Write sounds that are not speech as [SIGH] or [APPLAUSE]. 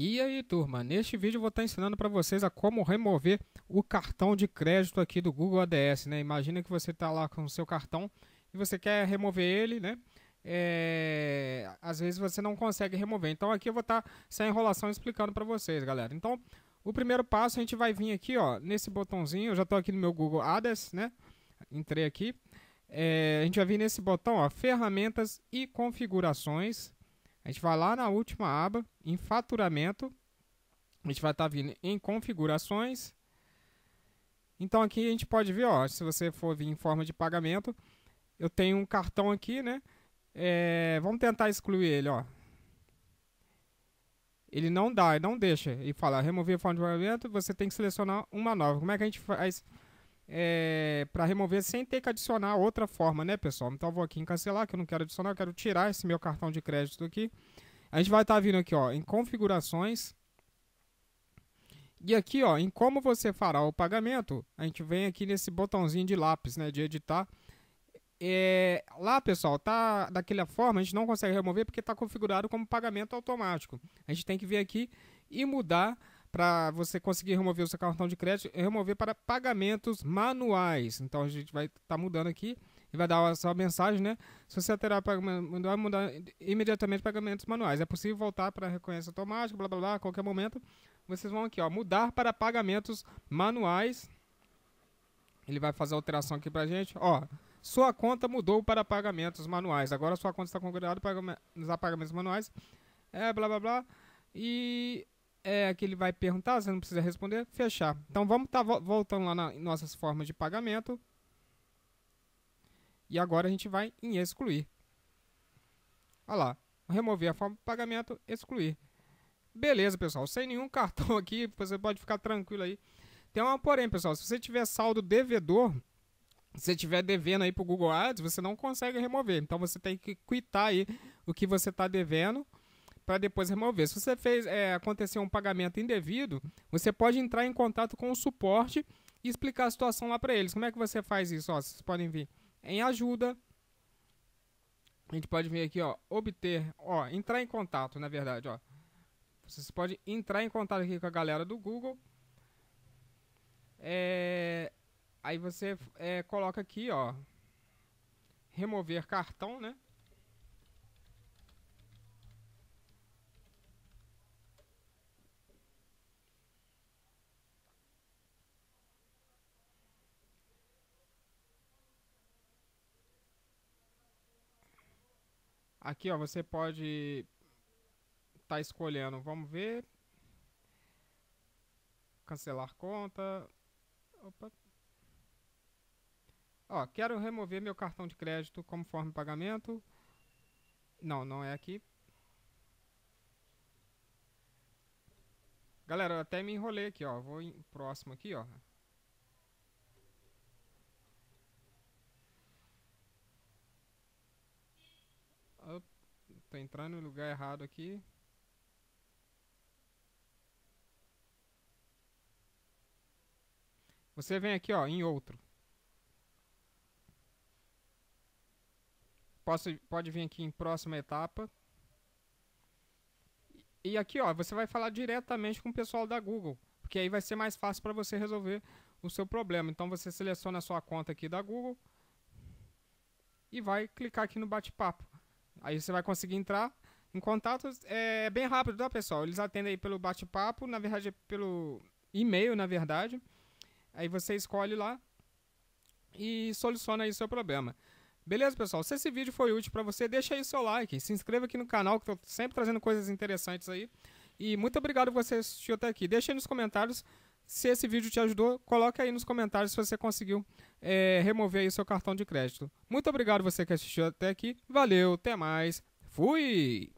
E aí, turma, neste vídeo eu vou estar ensinando para vocês a como remover o cartão de crédito aqui do Google ADS, né? Imagina que você está lá com o seu cartão e você quer remover ele, né? É... Às vezes você não consegue remover. Então aqui eu vou estar sem enrolação explicando para vocês, galera. Então, o primeiro passo a gente vai vir aqui, ó, nesse botãozinho. Eu já estou aqui no meu Google ADS, né? Entrei aqui. É... A gente vai vir nesse botão, ó, ferramentas e configurações. A gente vai lá na última aba, em faturamento. A gente vai estar tá vindo em configurações. Então aqui a gente pode ver, ó, se você for vir em forma de pagamento, eu tenho um cartão aqui, né? É, vamos tentar excluir ele, ó. Ele não dá, ele não deixa. E fala, remover a forma de pagamento, você tem que selecionar uma nova. Como é que a gente faz é, para remover sem ter que adicionar outra forma, né, pessoal? Então eu vou aqui em cancelar, que eu não quero adicionar, eu quero tirar esse meu cartão de crédito aqui. A gente vai estar tá vindo aqui, ó, em configurações. E aqui, ó, em como você fará o pagamento, a gente vem aqui nesse botãozinho de lápis, né, de editar. É, lá, pessoal, tá daquela forma, a gente não consegue remover porque está configurado como pagamento automático. A gente tem que vir aqui e mudar para você conseguir remover o seu cartão de crédito, é remover para pagamentos manuais. Então a gente vai estar tá mudando aqui e vai dar só mensagem, né? Se você alterar pagamento mudar imediatamente pagamentos manuais. É possível voltar para reconhecimento automático, blá blá blá, a qualquer momento. Vocês vão aqui, ó, mudar para pagamentos manuais. Ele vai fazer a alteração aqui pra gente, ó. Sua conta mudou para pagamentos manuais. Agora sua conta está configurada para pagamentos manuais. É, blá blá blá. E é que ele vai perguntar, você não precisa responder, fechar. Então vamos estar tá voltando lá nas nossas formas de pagamento. E agora a gente vai em excluir. Olha lá, remover a forma de pagamento, excluir. Beleza, pessoal, sem nenhum [LAUGHS] cartão aqui, você pode ficar tranquilo aí. Tem uma porém, pessoal, se você tiver saldo devedor, se você tiver devendo aí para o Google Ads, você não consegue remover. Então você tem que quitar aí o que você está devendo para depois remover. Se você fez é, acontecer um pagamento indevido, você pode entrar em contato com o suporte e explicar a situação lá para eles. Como é que você faz isso? Ó, vocês podem vir em ajuda. A gente pode vir aqui, ó, obter, ó, entrar em contato, na verdade, ó. Vocês podem entrar em contato aqui com a galera do Google. É, aí você é, coloca aqui, ó, remover cartão, né? Aqui, ó, você pode estar tá escolhendo, vamos ver. Cancelar conta. Opa. Ó, quero remover meu cartão de crédito como forma de pagamento. Não, não é aqui. Galera, eu até me enrolei aqui, ó. Vou em próximo aqui, ó. Tô tá entrando no lugar errado aqui. Você vem aqui, ó, em outro. Posso, pode vir aqui em próxima etapa. E aqui, ó, você vai falar diretamente com o pessoal da Google, porque aí vai ser mais fácil para você resolver o seu problema. Então você seleciona a sua conta aqui da Google e vai clicar aqui no bate-papo. Aí você vai conseguir entrar em contato. É bem rápido, tá, pessoal? Eles atendem aí pelo bate-papo, na verdade, pelo e-mail, na verdade. Aí você escolhe lá e soluciona aí o seu problema. Beleza, pessoal? Se esse vídeo foi útil para você, deixa aí o seu like, se inscreva aqui no canal, que eu tô sempre trazendo coisas interessantes aí. E muito obrigado por você assistir até aqui. Deixa aí nos comentários se esse vídeo te ajudou, coloque aí nos comentários se você conseguiu é, remover aí seu cartão de crédito. Muito obrigado você que assistiu até aqui. Valeu, até mais. Fui!